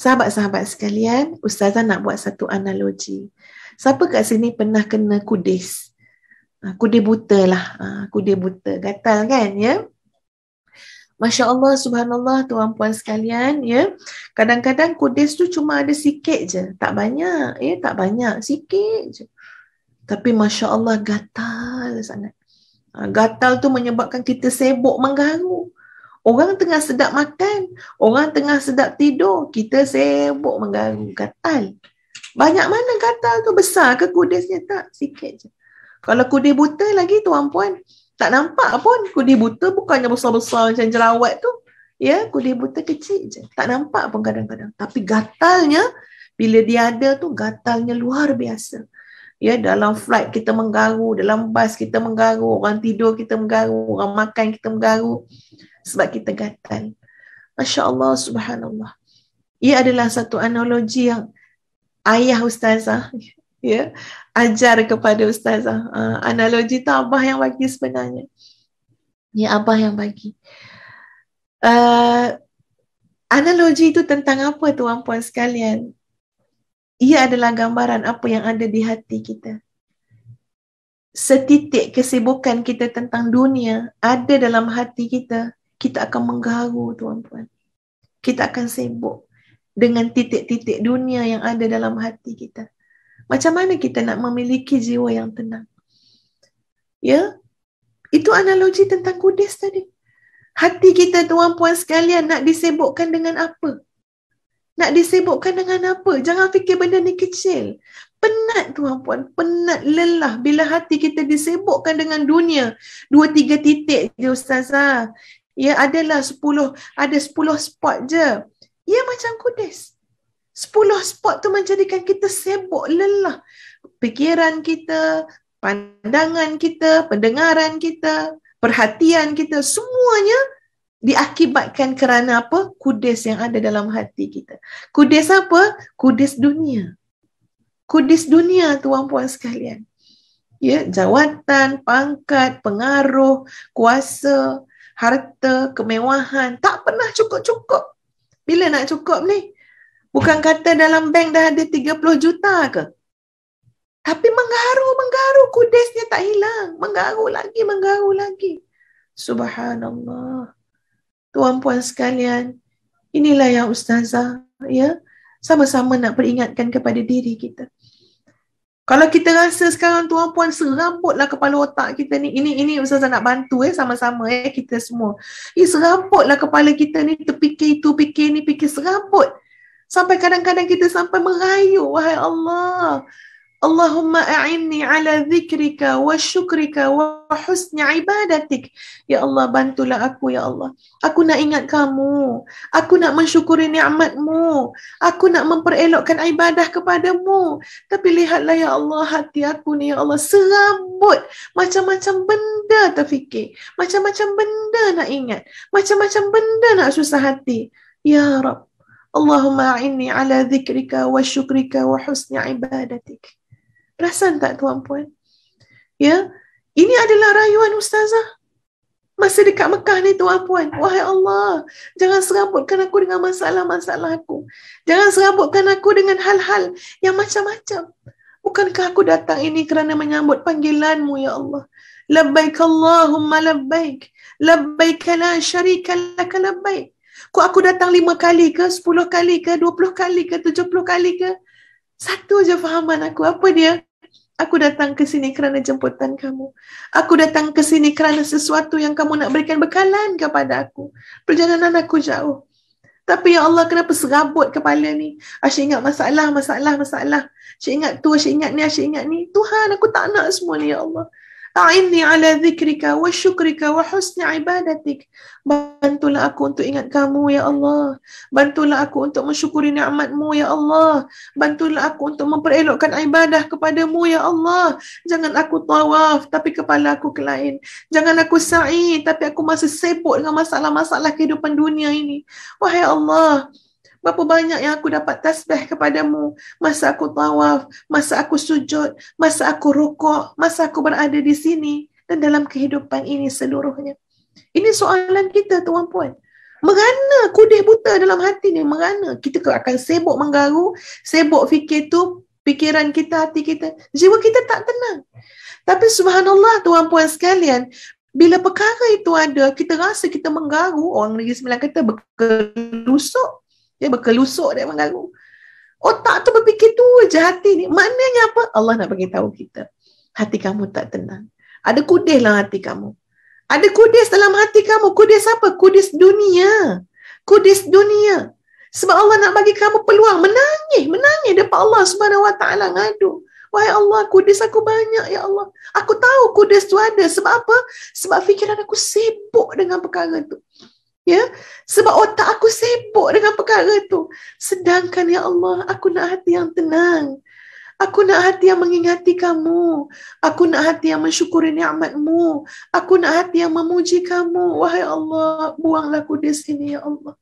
Sahabat-sahabat sekalian, Ustazah nak buat satu analogi. Siapa kat sini pernah kena kudis? Ha, kudis buta lah. Ha, kudis buta. Gatal kan, ya? Masya Allah, subhanallah, tuan puan sekalian, ya. Kadang-kadang kudis tu cuma ada sikit je. Tak banyak, ya. Tak banyak. Sikit je. Tapi Masya Allah, gatal sangat. Ha, gatal tu menyebabkan kita sibuk menggaruk. Orang tengah sedap makan, orang tengah sedap tidur, kita sibuk mengganggu katal. Banyak mana katal tu besar ke kudisnya tak? Sikit je. Kalau kudis buta lagi tuan puan, tak nampak pun kudis buta bukannya besar-besar macam jerawat tu. Ya, kudis buta kecil je. Tak nampak pun kadang-kadang. Tapi gatalnya bila dia ada tu gatalnya luar biasa ya dalam flight kita menggaru dalam bas kita menggaru orang tidur kita menggaru orang makan kita menggaru sebab kita gatal Masya Allah subhanallah ia adalah satu analogi yang ayah ustazah ya ajar kepada ustazah uh, analogi tu abah yang bagi sebenarnya ya, abah yang bagi uh, analogi itu tentang apa tuan puan sekalian ia adalah gambaran apa yang ada di hati kita. Setitik kesibukan kita tentang dunia ada dalam hati kita, kita akan menggaru tuan-tuan. Kita akan sibuk dengan titik-titik dunia yang ada dalam hati kita. Macam mana kita nak memiliki jiwa yang tenang? Ya? Itu analogi tentang kudis tadi. Hati kita tuan-puan sekalian nak disibukkan dengan apa? Nak disibukkan dengan apa? Jangan fikir benda ni kecil. Penat tuan-puan, penat lelah bila hati kita disibukkan dengan dunia. Dua tiga titik je ustazah. Ya adalah sepuluh, ada sepuluh spot je. Ya macam kudis. Sepuluh spot tu menjadikan kita sibuk lelah. Pikiran kita, pandangan kita, pendengaran kita, perhatian kita, semuanya diakibatkan kerana apa? Kudis yang ada dalam hati kita. Kudis apa? Kudis dunia. Kudis dunia tuan puan sekalian. Ya, jawatan, pangkat, pengaruh, kuasa, harta, kemewahan tak pernah cukup-cukup. Bila nak cukup ni? Bukan kata dalam bank dah ada 30 juta ke? Tapi menggaru, menggaru kudisnya tak hilang. Menggaru lagi, menggaru lagi. Subhanallah tuan-puan sekalian, inilah yang ustazah ya, sama-sama nak peringatkan kepada diri kita. Kalau kita rasa sekarang tuan-puan serabutlah kepala otak kita ni. Ini ini ustazah nak bantu eh sama-sama eh kita semua. Ini serabutlah kepala kita ni terfikir itu, fikir ni, fikir serabut. Sampai kadang-kadang kita sampai merayu wahai Allah. اللهم أعني على ذكرك وشكرك وحسن عبادتك يا الله بنتو لأكو يا الله أكو نأينات كامو أكو نأ مشكور نعمت مو أكو نأ مبرئلوك كان عبادة كبادمو تبي ليها لا يا الله هاتي أكو يا الله سغبت ما شام شام بندا تفكي ما شام شام بندا نأينات ما شام شام بندا نأشو سهاتي يا رب اللهم أعني على ذكرك وشكرك وحسن عبادتك Perasan tak tuan puan? Ya, ini adalah rayuan ustazah. masa dekat Mekah ni tuan puan. Wahai Allah, jangan serabutkan aku dengan masalah-masalah aku. Jangan serabutkan aku dengan hal-hal yang macam-macam. Bukankah aku datang ini kerana menyambut panggilanmu ya Allah? Labbaik Allahumma labbaik. Labbaik la syarika lak labbaik. Kok aku datang lima kali ke, sepuluh kali ke, dua puluh kali ke, tujuh puluh kali ke? Satu je fahaman aku. Apa dia? Aku datang ke sini kerana jemputan kamu. Aku datang ke sini kerana sesuatu yang kamu nak berikan bekalan kepada aku. Perjalanan aku jauh. Tapi ya Allah kenapa serabut kepala ni? Asyik ah, ingat masalah, masalah, masalah. Asyik ingat tu, asyik ingat ni, asyik ingat ni. Tuhan aku tak nak semua ni ya Allah. أعني على ذكرك وشكرك وحسن عبادتك بنتل أكو أنت إنك كامو يا الله بنتل أكو أنت مشكور نعمت مو يا الله بنتل أكو أنت مبرئلو كان عبادة كبادة مو يا الله جangan أكو طواف tapi kepala aku kelain jangan aku سعي tapi aku masih sibuk dengan masalah-masalah kehidupan dunia ini wahai Allah Berapa banyak yang aku dapat tasbih kepadamu masa aku tawaf, masa aku sujud, masa aku rukuk, masa aku berada di sini dan dalam kehidupan ini seluruhnya. Ini soalan kita tuan puan. Merana kudih buta dalam hati ni, merana. Kita akan sibuk menggaru, sibuk fikir tu, fikiran kita, hati kita. Jiwa kita tak tenang. Tapi subhanallah tuan puan sekalian, bila perkara itu ada, kita rasa kita menggaru, orang Negeri Sembilan kata berkelusuk. Dia berkelusuk dia mengganggu. Otak tu berfikir tu je hati ni. Maknanya apa? Allah nak bagi tahu kita. Hati kamu tak tenang. Ada kudis dalam hati kamu. Ada kudis dalam hati kamu. Kudis apa? Kudis dunia. Kudis dunia. Sebab Allah nak bagi kamu peluang menangis, menangis depan Allah Subhanahu Wa Taala ngadu. Wahai Allah, kudis aku banyak ya Allah. Aku tahu kudis tu ada. Sebab apa? Sebab fikiran aku sibuk dengan perkara tu ya sebab otak aku sibuk dengan perkara tu sedangkan ya Allah aku nak hati yang tenang aku nak hati yang mengingati kamu aku nak hati yang mensyukuri nikmatmu aku nak hati yang memuji kamu wahai Allah buanglah kudus ini ya Allah